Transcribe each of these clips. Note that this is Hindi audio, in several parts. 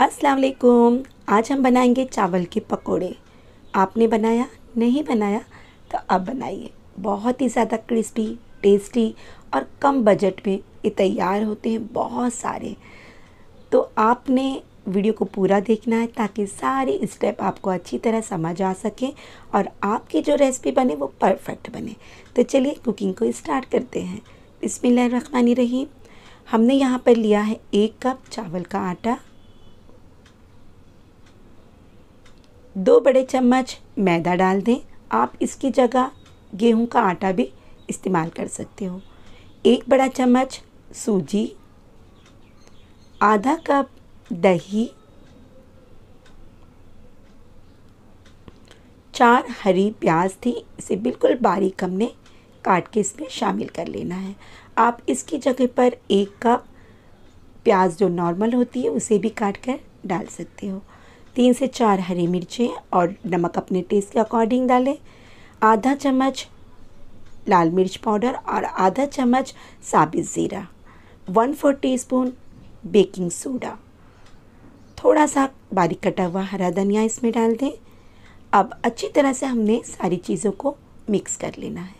अस्सलाम वालेकुम आज हम बनाएंगे चावल के पकोड़े आपने बनाया नहीं बनाया तो अब बनाइए बहुत ही ज़्यादा क्रिस्पी टेस्टी और कम बजट में ये तैयार होते हैं बहुत सारे तो आपने वीडियो को पूरा देखना है ताकि सारे स्टेप आपको अच्छी तरह समझ आ सके और आपकी जो रेसिपी बने वो परफेक्ट बने तो चलिए कुकिंग को स्टार्ट करते हैं बिस्मिल्लाह रही हमने यहाँ पर लिया है एक कप चावल का आटा दो बड़े चम्मच मैदा डाल दें आप इसकी जगह गेहूं का आटा भी इस्तेमाल कर सकते हो एक बड़ा चम्मच सूजी आधा कप दही चार हरी प्याज थी इसे बिल्कुल बारीक हमने काट के इसमें शामिल कर लेना है आप इसकी जगह पर एक कप प्याज जो नॉर्मल होती है उसे भी काट कर डाल सकते हो तीन से चार हरी मिर्चें और नमक अपने टेस्ट के अकॉर्डिंग डालें आधा चम्मच लाल मिर्च पाउडर और आधा चम्मच साबित ज़ीरा one four teaspoon baking soda थोड़ा सा बारीक कटा हुआ हरा धनिया इसमें डाल दें अब अच्छी तरह से हमने सारी चीज़ों को मिक्स कर लेना है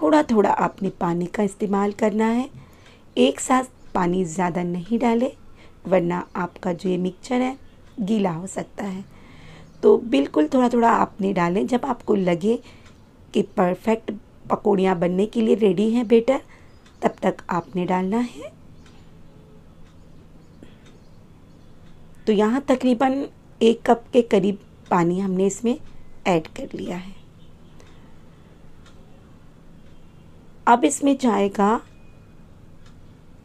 थोड़ा थोड़ा आपने पानी का इस्तेमाल करना है एक साथ पानी ज़्यादा नहीं डालें वरना आपका जो ये मिक्सचर है गीला हो सकता है तो बिल्कुल थोड़ा थोड़ा आपने डालें जब आपको लगे कि परफेक्ट पकौड़ियाँ बनने के लिए रेडी हैं बेटर तब तक आपने डालना है तो यहाँ तकरीबन एक कप के करीब पानी हमने इसमें ऐड कर लिया है अब इसमें जाएगा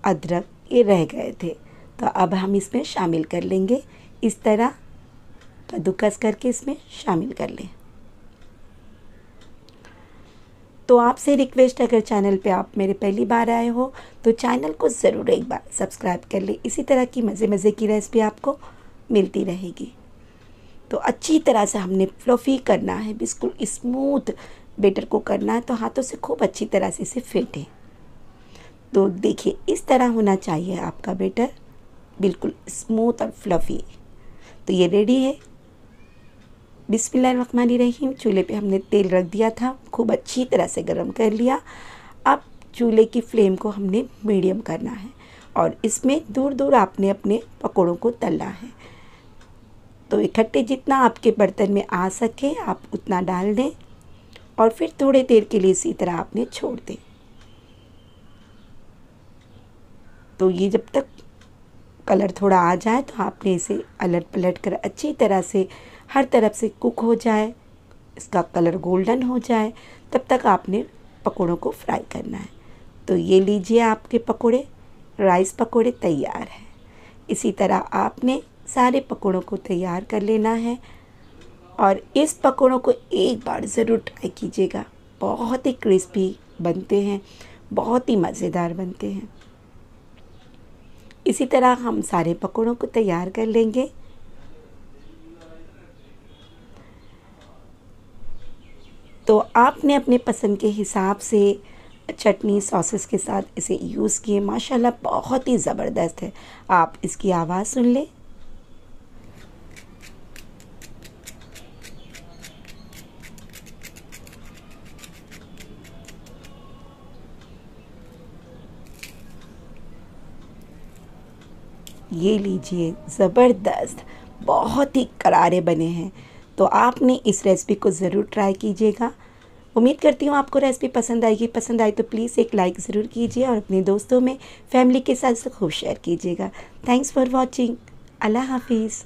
अदरक ये रह गए थे तो अब हम इसमें शामिल कर लेंगे इस तरह कद्दूकस करके इसमें शामिल कर लें तो आपसे रिक्वेस्ट अगर चैनल पे आप मेरे पहली बार आए हो तो चैनल को ज़रूर एक बार सब्सक्राइब कर लें इसी तरह की मज़े मज़े की रेसिपी आपको मिलती रहेगी तो अच्छी तरह से हमने फ्लफ़ी करना है बिल्कुल स्मूथ बेटर को करना है तो हाथों से खूब अच्छी तरह से इसे फेंटें तो देखिए इस तरह होना चाहिए आपका बेटर बिल्कुल स्मूथ और फ्लफ़ी तो ये रेडी है रहीम चूल्हे पे हमने तेल रख दिया था खूब अच्छी तरह से गर्म कर लिया अब चूल्हे की फ्लेम को हमने मीडियम करना है और इसमें दूर दूर आपने अपने पकौड़ों को तलना है तो इकट्ठे जितना आपके बर्तन में आ सके आप उतना डाल दें और फिर थोड़े देर के लिए इसी तरह आपने छोड़ दें तो ये जब तक कलर थोड़ा आ जाए तो आपने इसे अलट पलट कर अच्छी तरह से हर तरफ से कुक हो जाए इसका कलर गोल्डन हो जाए तब तक आपने पकौड़ों को फ्राई करना है तो ये लीजिए आपके पकौड़े राइस पकौड़े तैयार हैं इसी तरह आपने सारे पकौड़ों को तैयार कर लेना है और इस पकौड़ों को एक बार ज़रूर ट्राई कीजिएगा बहुत ही क्रिस्पी बनते हैं बहुत ही मज़ेदार बनते हैं इसी तरह हम सारे पकौड़ों को तैयार कर लेंगे तो आपने अपने पसंद के हिसाब से चटनी सॉसेस के साथ इसे यूज़ किए माशाल्लाह बहुत ही ज़बरदस्त है आप इसकी आवाज़ सुन लें ये लीजिए ज़बरदस्त बहुत ही करारे बने हैं तो आपने इस रेसिपी को ज़रूर ट्राई कीजिएगा उम्मीद करती हूँ आपको रेसिपी पसंद आएगी पसंद आई तो प्लीज़ एक लाइक ज़रूर कीजिए और अपने दोस्तों में फैमिली के साथ खूब शेयर कीजिएगा थैंक्स फॉर वॉचिंग अल्लाह हाफिज़